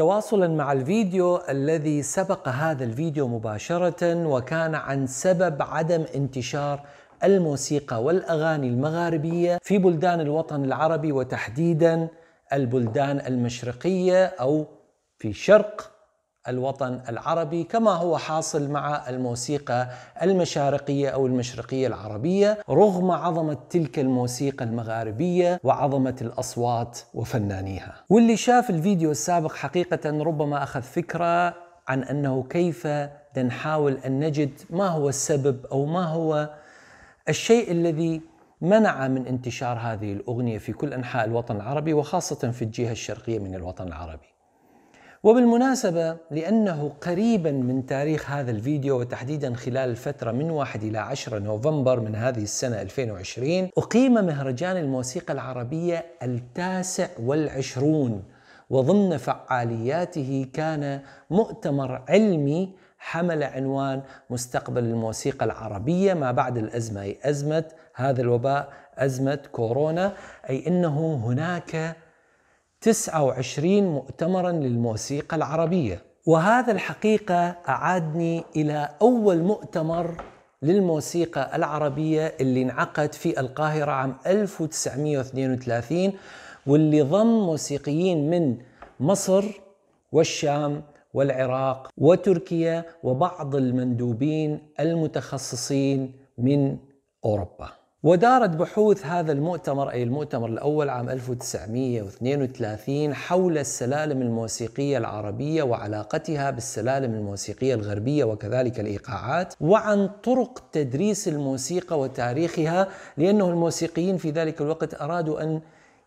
تواصلا مع الفيديو الذي سبق هذا الفيديو مباشرة وكان عن سبب عدم انتشار الموسيقى والأغاني المغاربية في بلدان الوطن العربي وتحديدا البلدان المشرقية أو في شرق الوطن العربي كما هو حاصل مع الموسيقى المشارقيه او المشرقيه العربيه رغم عظمه تلك الموسيقى المغاربيه وعظمه الاصوات وفنانيها. واللي شاف الفيديو السابق حقيقه ربما اخذ فكره عن انه كيف نحاول ان نجد ما هو السبب او ما هو الشيء الذي منع من انتشار هذه الاغنيه في كل انحاء الوطن العربي وخاصه في الجهه الشرقيه من الوطن العربي. وبالمناسبة لأنه قريبا من تاريخ هذا الفيديو وتحديدا خلال الفترة من 1 إلى 10 نوفمبر من هذه السنة 2020 أقيم مهرجان الموسيقى العربية التاسع والعشرون وضمن فعالياته كان مؤتمر علمي حمل عنوان مستقبل الموسيقى العربية ما بعد الأزمة أي أزمة هذا الوباء أزمة كورونا أي أنه هناك 29 مؤتمرا للموسيقى العربية وهذا الحقيقة أعادني إلى أول مؤتمر للموسيقى العربية اللي انعقد في القاهرة عام 1932 واللي ضم موسيقيين من مصر والشام والعراق وتركيا وبعض المندوبين المتخصصين من أوروبا ودارت بحوث هذا المؤتمر أي المؤتمر الأول عام 1932 حول السلالم الموسيقية العربية وعلاقتها بالسلالم الموسيقية الغربية وكذلك الإيقاعات وعن طرق تدريس الموسيقى وتاريخها لأنه الموسيقيين في ذلك الوقت أرادوا أن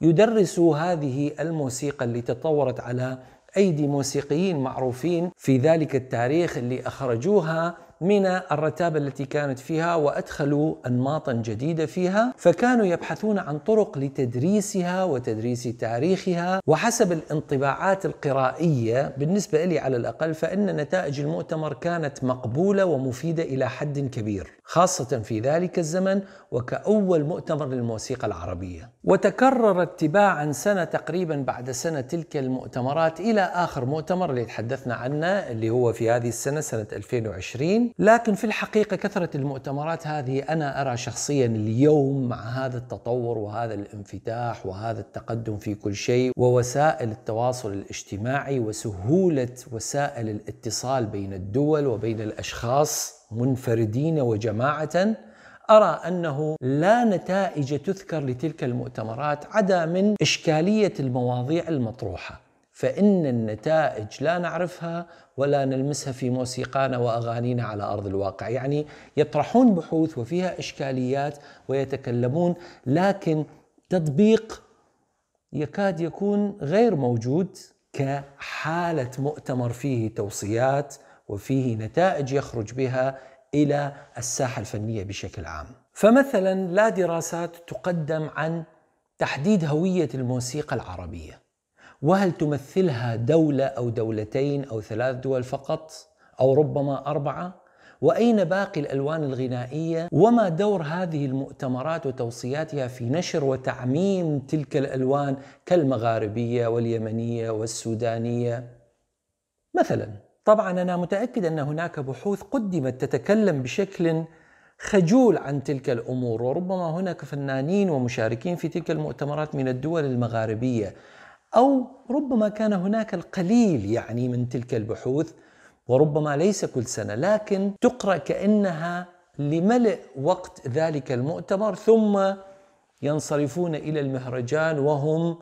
يدرسوا هذه الموسيقى اللي تطورت على أيدي موسيقيين معروفين في ذلك التاريخ اللي أخرجوها من الرتابة التي كانت فيها وأدخلوا أنماطا جديدة فيها فكانوا يبحثون عن طرق لتدريسها وتدريس تاريخها وحسب الانطباعات القرائية بالنسبة لي على الأقل فإن نتائج المؤتمر كانت مقبولة ومفيدة إلى حد كبير خاصة في ذلك الزمن وكأول مؤتمر للموسيقى العربية وتكرر اتباعا سنة تقريبا بعد سنة تلك المؤتمرات إلى آخر مؤتمر اللي تحدثنا عنه اللي هو في هذه السنة سنة 2020 لكن في الحقيقة كثرة المؤتمرات هذه أنا أرى شخصيا اليوم مع هذا التطور وهذا الانفتاح وهذا التقدم في كل شيء ووسائل التواصل الاجتماعي وسهولة وسائل الاتصال بين الدول وبين الأشخاص منفردين وجماعة أرى أنه لا نتائج تذكر لتلك المؤتمرات عدا من إشكالية المواضيع المطروحة فإن النتائج لا نعرفها ولا نلمسها في موسيقانا واغانينا على ارض الواقع، يعني يطرحون بحوث وفيها اشكاليات ويتكلمون لكن تطبيق يكاد يكون غير موجود كحاله مؤتمر فيه توصيات وفيه نتائج يخرج بها الى الساحه الفنيه بشكل عام. فمثلا لا دراسات تقدم عن تحديد هويه الموسيقى العربيه. وهل تمثلها دولة أو دولتين أو ثلاث دول فقط أو ربما أربعة؟ وأين باقي الألوان الغنائية؟ وما دور هذه المؤتمرات وتوصياتها في نشر وتعميم تلك الألوان كالمغاربية واليمنية والسودانية؟ مثلا طبعا أنا متأكد أن هناك بحوث قدمت تتكلم بشكل خجول عن تلك الامور وربما هناك فنانين ومشاركين في تلك المؤتمرات من الدول المغاربيه أو ربما كان هناك القليل يعني من تلك البحوث وربما ليس كل سنة لكن تقرأ كأنها لملء وقت ذلك المؤتمر ثم ينصرفون إلى المهرجان وهم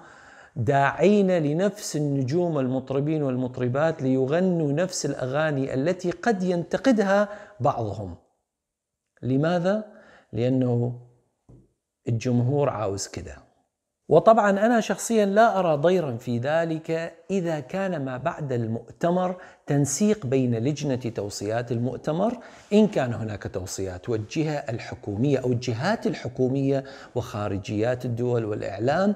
داعين لنفس النجوم المطربين والمطربات ليغنوا نفس الاغاني التي قد ينتقدها بعضهم. لماذا؟ لانه الجمهور عاوز كده. وطبعا انا شخصيا لا ارى ضيرا في ذلك اذا كان ما بعد المؤتمر تنسيق بين لجنه توصيات المؤتمر ان كان هناك توصيات والجهه الحكوميه او الجهات الحكوميه وخارجيات الدول والاعلام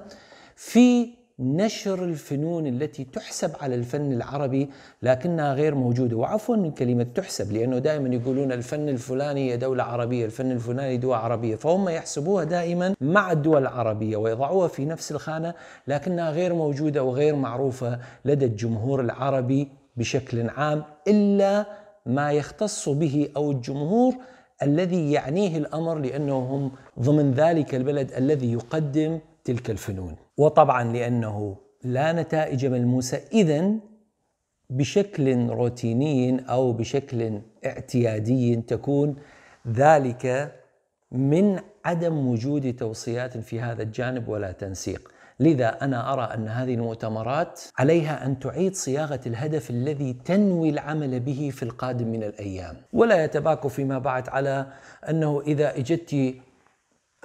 في نشر الفنون التي تحسب على الفن العربي لكنها غير موجوده وعفوا من كلمه تحسب لانه دائما يقولون الفن الفلاني دوله عربيه، الفن الفلاني دول عربيه، فهم يحسبوها دائما مع الدول العربيه ويضعوها في نفس الخانه لكنها غير موجوده وغير معروفه لدى الجمهور العربي بشكل عام الا ما يختص به او الجمهور الذي يعنيه الامر لانهم ضمن ذلك البلد الذي يقدم تلك الفنون وطبعا لأنه لا نتائج ملموسة إذا بشكل روتيني أو بشكل اعتيادي تكون ذلك من عدم وجود توصيات في هذا الجانب ولا تنسيق لذا أنا أرى أن هذه المؤتمرات عليها أن تعيد صياغة الهدف الذي تنوي العمل به في القادم من الأيام ولا يتباكوا فيما بعد على أنه إذا أجدت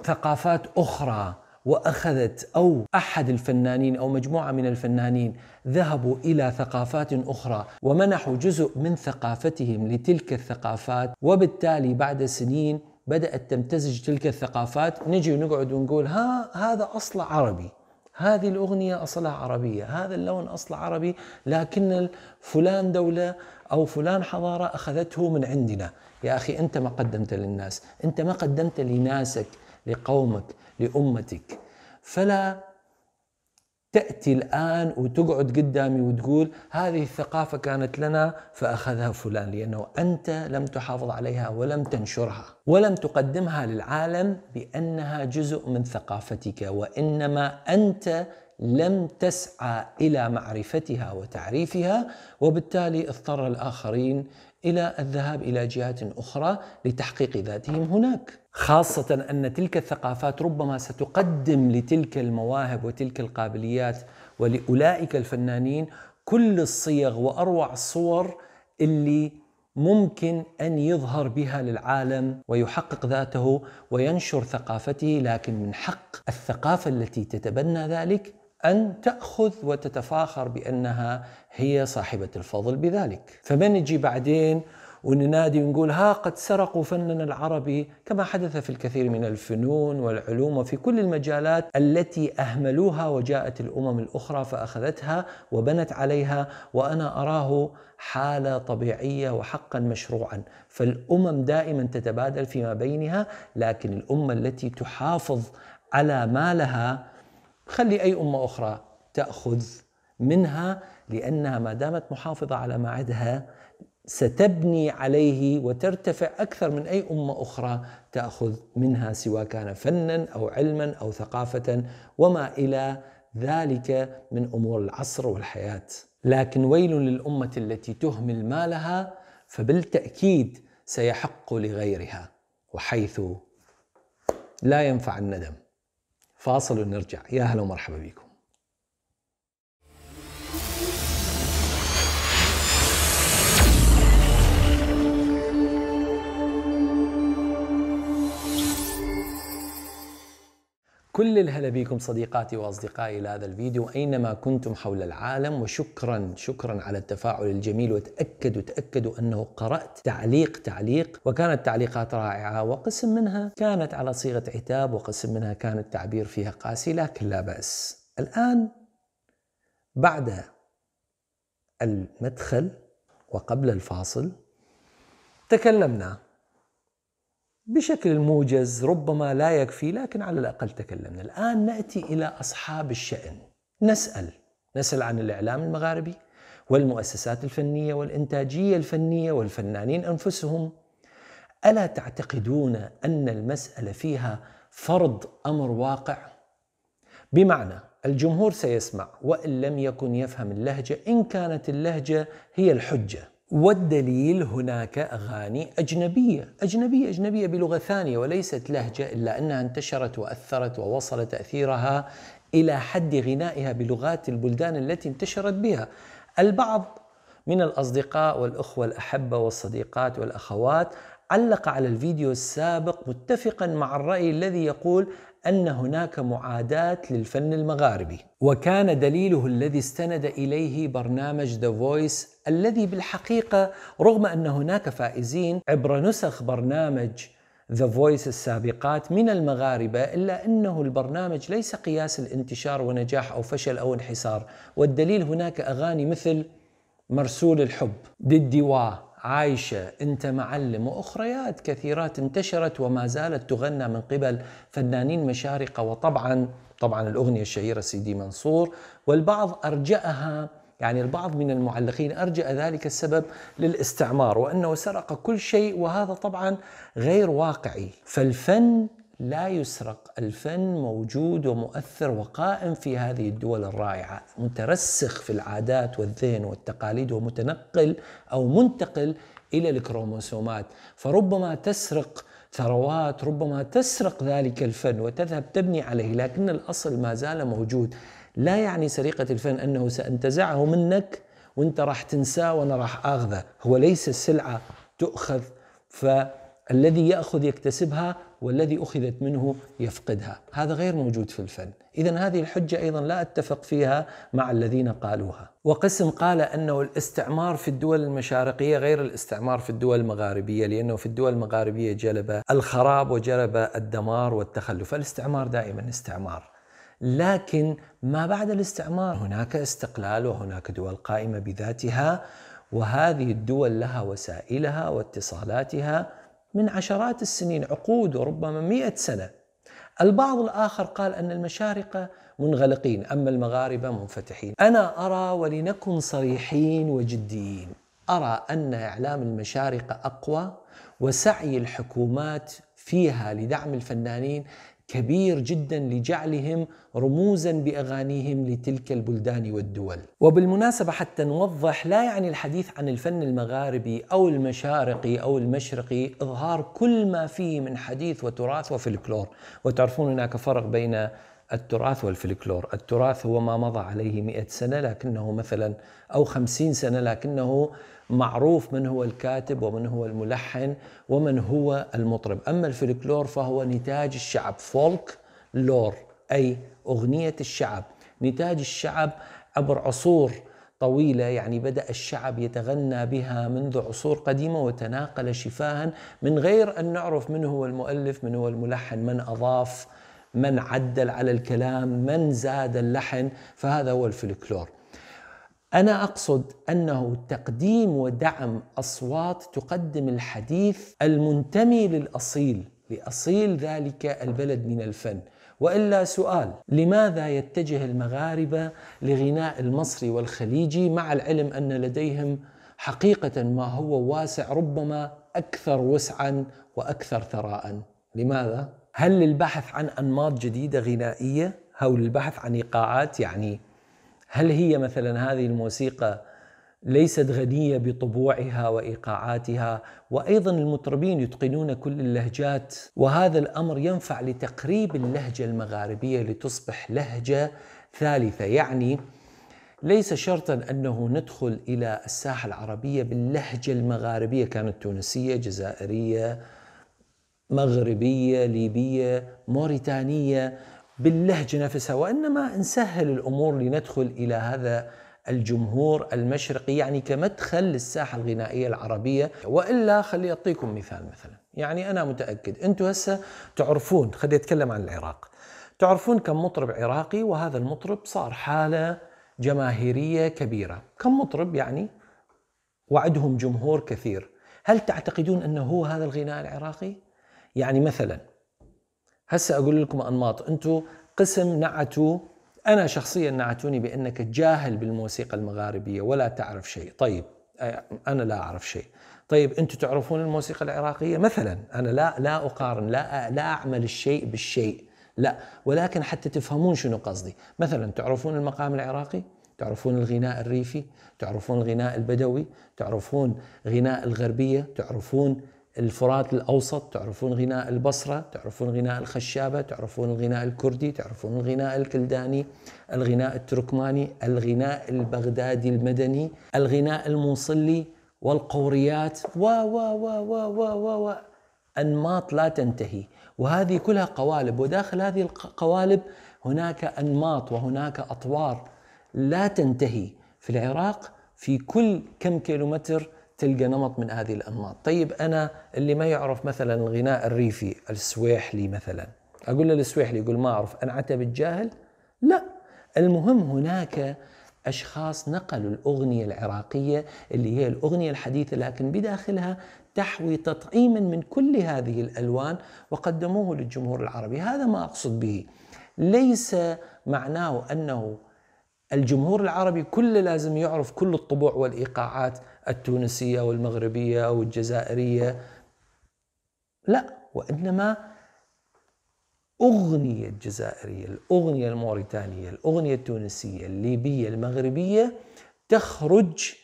ثقافات أخرى واخذت او احد الفنانين او مجموعه من الفنانين ذهبوا الى ثقافات اخرى ومنحوا جزء من ثقافتهم لتلك الثقافات وبالتالي بعد سنين بدات تمتزج تلك الثقافات نجي ونقعد ونقول ها هذا اصله عربي هذه الأغنية أصلها عربية هذا اللون أصله عربي لكن فلان دولة أو فلان حضارة أخذته من عندنا يا أخي أنت ما قدمت للناس أنت ما قدمت لناسك لقومك لأمتك فلا تأتي الآن وتقعد قدامي وتقول هذه الثقافة كانت لنا فأخذها فلان لأنه أنت لم تحافظ عليها ولم تنشرها ولم تقدمها للعالم بأنها جزء من ثقافتك وإنما أنت لم تسعى إلى معرفتها وتعريفها وبالتالي اضطر الآخرين إلى الذهاب إلى جهات أخرى لتحقيق ذاتهم هناك خاصة أن تلك الثقافات ربما ستقدم لتلك المواهب وتلك القابليات ولأولئك الفنانين كل الصيغ وأروع الصور اللي ممكن أن يظهر بها للعالم ويحقق ذاته وينشر ثقافته لكن من حق الثقافة التي تتبنى ذلك أن تأخذ وتتفاخر بأنها هي صاحبة الفضل بذلك فما نجي بعدين وننادي ونقول ها قد سرقوا فننا العربي كما حدث في الكثير من الفنون والعلوم وفي كل المجالات التي أهملوها وجاءت الأمم الأخرى فأخذتها وبنت عليها وأنا أراه حالة طبيعية وحقا مشروعا فالأمم دائما تتبادل فيما بينها لكن الأمة التي تحافظ على ما لها خلي أي أمة أخرى تأخذ منها لأنها ما دامت محافظة على معادها ستبني عليه وترتفع أكثر من أي أمة أخرى تأخذ منها سواء كان فنا أو علما أو ثقافة وما إلى ذلك من أمور العصر والحياة لكن ويل للأمة التي تهمل مالها فبالتأكيد سيحق لغيرها وحيث لا ينفع الندم فاصل ونرجع يا هلا ومرحبا بكم كل الهلا بكم صديقاتي واصدقائي لهذا الفيديو اينما كنتم حول العالم وشكرا شكرا على التفاعل الجميل وتاكدوا تاكدوا انه قرات تعليق تعليق وكانت تعليقات رائعه وقسم منها كانت على صيغه عتاب وقسم منها كان التعبير فيها قاسي لكن لا باس. الان بعد المدخل وقبل الفاصل تكلمنا بشكل موجز ربما لا يكفي لكن على الأقل تكلمنا الآن نأتي إلى أصحاب الشأن نسأل نسأل عن الإعلام المغاربي والمؤسسات الفنية والإنتاجية الفنية والفنانين أنفسهم ألا تعتقدون أن المسألة فيها فرض أمر واقع؟ بمعنى الجمهور سيسمع وإن لم يكن يفهم اللهجة إن كانت اللهجة هي الحجة والدليل هناك أغاني أجنبية أجنبية أجنبية بلغة ثانية وليست لهجة إلا أنها انتشرت وأثرت ووصل تأثيرها إلى حد غنائها بلغات البلدان التي انتشرت بها البعض من الأصدقاء والأخوة الأحبة والصديقات والأخوات علق على الفيديو السابق متفقا مع الرأي الذي يقول ان هناك معاداه للفن المغاربي وكان دليله الذي استند اليه برنامج ذا فويس الذي بالحقيقه رغم ان هناك فائزين عبر نسخ برنامج ذا فويس السابقات من المغاربة إلا أنه البرنامج ليس قياس الانتشار ونجاح أو فشل أو انحسار والدليل هناك أغاني مثل مرسول الحب ديدي واه عايشة أنت معلم وأخريات كثيرات انتشرت وما زالت تغنى من قبل فنانين مشارقة وطبعا طبعا الأغنية الشهيرة سيدي منصور والبعض أرجأها يعني البعض من المعلقين أرجأ ذلك السبب للاستعمار وأنه سرق كل شيء وهذا طبعا غير واقعي فالفن لا يسرق الفن موجود ومؤثر وقائم في هذه الدول الرائعة مترسخ في العادات والذهن والتقاليد ومتنقل أو منتقل إلى الكروموسومات فربما تسرق ثروات ربما تسرق ذلك الفن وتذهب تبني عليه لكن الأصل ما زال موجود لا يعني سرقة الفن أنه سأنتزعه منك وانت راح تنساه وانا راح اخذه هو ليس السلعه تؤخذ فالذي ياخذ يكتسبها والذي اخذت منه يفقدها، هذا غير موجود في الفن، اذا هذه الحجه ايضا لا اتفق فيها مع الذين قالوها، وقسم قال انه الاستعمار في الدول المشارقيه غير الاستعمار في الدول المغاربيه لانه في الدول المغاربيه جلب الخراب وجلب الدمار والتخلف، الاستعمار دائما استعمار. لكن ما بعد الاستعمار هناك استقلال وهناك دول قائمه بذاتها وهذه الدول لها وسائلها واتصالاتها من عشرات السنين عقود وربما مئة سنة البعض الآخر قال أن المشارقة منغلقين أما المغاربة منفتحين أنا أرى ولنكن صريحين وجديين أرى أن إعلام المشارقة أقوى وسعي الحكومات فيها لدعم الفنانين كبير جدا لجعلهم رموزا باغانيهم لتلك البلدان والدول. وبالمناسبه حتى نوضح لا يعني الحديث عن الفن المغاربي او المشارقي او المشرقي اظهار كل ما فيه من حديث وتراث وفلكلور، وتعرفون هناك فرق بين التراث والفلكلور التراث هو ما مضى عليه مئة سنة لكنه مثلا أو خمسين سنة لكنه معروف من هو الكاتب ومن هو الملحن ومن هو المطرب أما الفلكلور فهو نتاج الشعب فولك لور أي أغنية الشعب نتاج الشعب عبر عصور طويله يعني بدا الشعب يتغنى بها منذ عصور قديمه وتناقل شفاها من غير ان نعرف من هو المؤلف من هو الملحن من اضاف من عدل على الكلام من زاد اللحن فهذا هو الفلكلور أنا أقصد أنه تقديم ودعم أصوات تقدم الحديث المنتمي للأصيل لأصيل ذلك البلد من الفن والا سؤال لماذا يتجه المغاربه لغناء المصري والخليجي مع العلم ان لديهم حقيقه ما هو واسع ربما اكثر وسعا واكثر ثراء لماذا هل للبحث عن انماط جديده غنائيه او للبحث عن ايقاعات يعني هل هي مثلا هذه الموسيقى ليست غنيه بطبوعها وايقاعاتها وايضا المطربين يتقنون كل اللهجات وهذا الامر ينفع لتقريب اللهجه المغاربيه لتصبح لهجه ثالثه يعني ليس شرطا انه ندخل الى الساحه العربيه باللهجه المغاربيه كانت تونسيه جزائريه مغربيه ليبيه موريتانيه باللهجه نفسها وانما نسهل الامور لندخل الى هذا الجمهور المشرقي يعني كمدخل للساحه الغنائيه العربيه والا خلي اعطيكم مثال مثلا يعني انا متاكد انتم هسه تعرفون خلي اتكلم عن العراق تعرفون كم مطرب عراقي وهذا المطرب صار حاله جماهيريه كبيره كم مطرب يعني وعدهم جمهور كثير هل تعتقدون انه هو هذا الغناء العراقي يعني مثلا هسا اقول لكم انماط انتم قسم نعتوا انا شخصيا نعتوني بانك جاهل بالموسيقى المغاربيه ولا تعرف شيء طيب انا لا اعرف شيء طيب انتم تعرفون الموسيقى العراقيه مثلا انا لا لا اقارن لا لا اعمل الشيء بالشيء لا ولكن حتى تفهمون شنو قصدي مثلا تعرفون المقام العراقي تعرفون الغناء الريفي تعرفون الغناء البدوي تعرفون غناء الغربيه تعرفون الفرات الأوسط تعرفون غناء البصرة تعرفون غناء الخشابة تعرفون الغناء الكردي تعرفون الغناء الكلداني الغناء التركماني الغناء البغدادي المدني الغناء الموصلي والقوريات و و و و و و و. أنماط لا تنتهي وهذه كلها قوالب وداخل هذه القوالب هناك أنماط وهناك أطوار لا تنتهي في العراق في كل كم كيلومتر تلقى نمط من هذه الانماط طيب انا اللي ما يعرف مثلا الغناء الريفي السويحلي مثلا اقول له السويحلي يقول ما اعرف انا عتب الجاهل لا المهم هناك اشخاص نقلوا الاغنيه العراقيه اللي هي الاغنيه الحديثه لكن بداخلها تحوي تطعيما من كل هذه الالوان وقدموه للجمهور العربي هذا ما اقصد به ليس معناه انه الجمهور العربي كله لازم يعرف كل الطبوع والايقاعات التونسية أو المغربية أو الجزائرية لا وإنما أغنية الجزائرية الأغنية الموريتانية الأغنية التونسية الليبية المغربية تخرج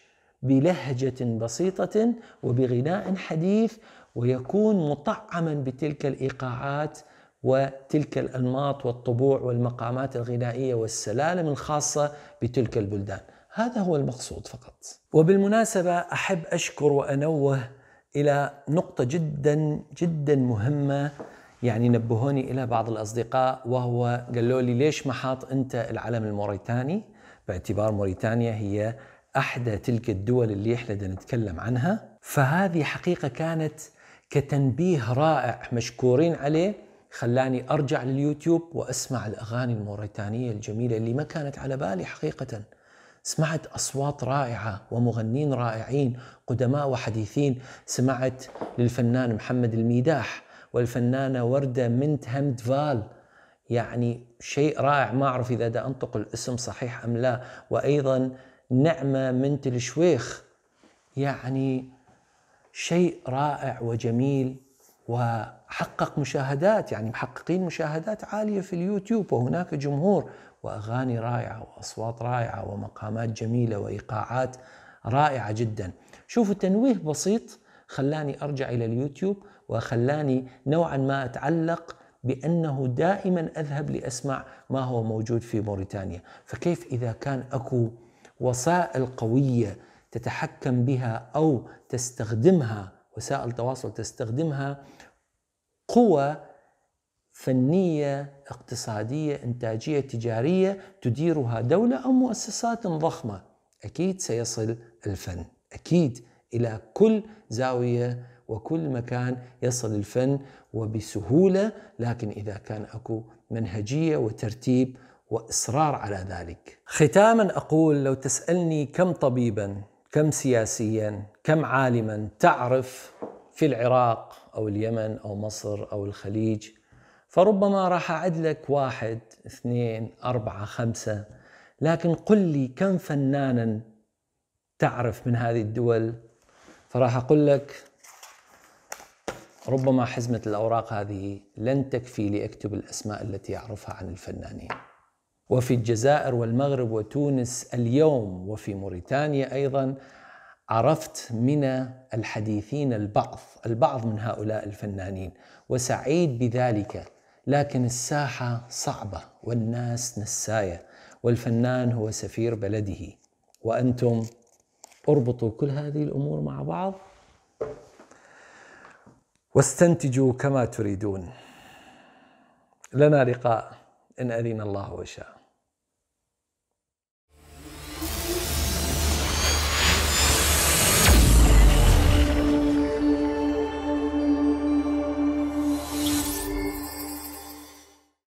بلهجة بسيطة وبغناء حديث ويكون مطعما بتلك الإيقاعات وتلك الأنماط والطبوع والمقامات الغنائية والسلالم الخاصة بتلك البلدان هذا هو المقصود فقط وبالمناسبة أحب أشكر وأنوه إلى نقطة جدا جدا مهمة يعني نبهوني إلى بعض الأصدقاء وهو قالوا لي ليش ما حاط أنت العلم الموريتاني باعتبار موريتانيا هي أحدى تلك الدول اللي إحنا نتكلم عنها فهذه حقيقة كانت كتنبيه رائع مشكورين عليه خلاني أرجع لليوتيوب وأسمع الأغاني الموريتانية الجميلة اللي ما كانت على بالي حقيقةً سمعت أصوات رائعة ومغنين رائعين قدماء وحديثين سمعت للفنان محمد الميداح والفنانة وردة منت همد فال يعني شيء رائع ما أعرف إذا دا أنطق الاسم صحيح أم لا وأيضا نعمة منت الشويخ يعني شيء رائع وجميل وحقق مشاهدات يعني محققين مشاهدات عالية في اليوتيوب وهناك جمهور واغاني رائعه واصوات رائعه ومقامات جميله وايقاعات رائعه جدا. شوفوا تنويه بسيط خلاني ارجع الى اليوتيوب وخلاني نوعا ما اتعلق بانه دائما اذهب لاسمع ما هو موجود في موريتانيا، فكيف اذا كان اكو وسائل قويه تتحكم بها او تستخدمها وسائل تواصل تستخدمها قوى فنيه اقتصاديه انتاجيه تجاريه تديرها دوله او مؤسسات ضخمه اكيد سيصل الفن اكيد الى كل زاويه وكل مكان يصل الفن وبسهوله لكن اذا كان اكو منهجيه وترتيب واصرار على ذلك. ختاما اقول لو تسالني كم طبيبا، كم سياسيا، كم عالما تعرف في العراق او اليمن او مصر او الخليج فربما راح أعد لك واحد اثنين أربعة خمسة لكن قل لي كم فنانا تعرف من هذه الدول فراح أقول لك ربما حزمة الأوراق هذه لن تكفي لأكتب الأسماء التي أعرفها عن الفنانين وفي الجزائر والمغرب وتونس اليوم وفي موريتانيا أيضا عرفت من الحديثين البعض البعض من هؤلاء الفنانين وسعيد بذلك لكن الساحة صعبة والناس نساية والفنان هو سفير بلده وأنتم اربطوا كل هذه الأمور مع بعض واستنتجوا كما تريدون لنا لقاء إن أذن الله وشاء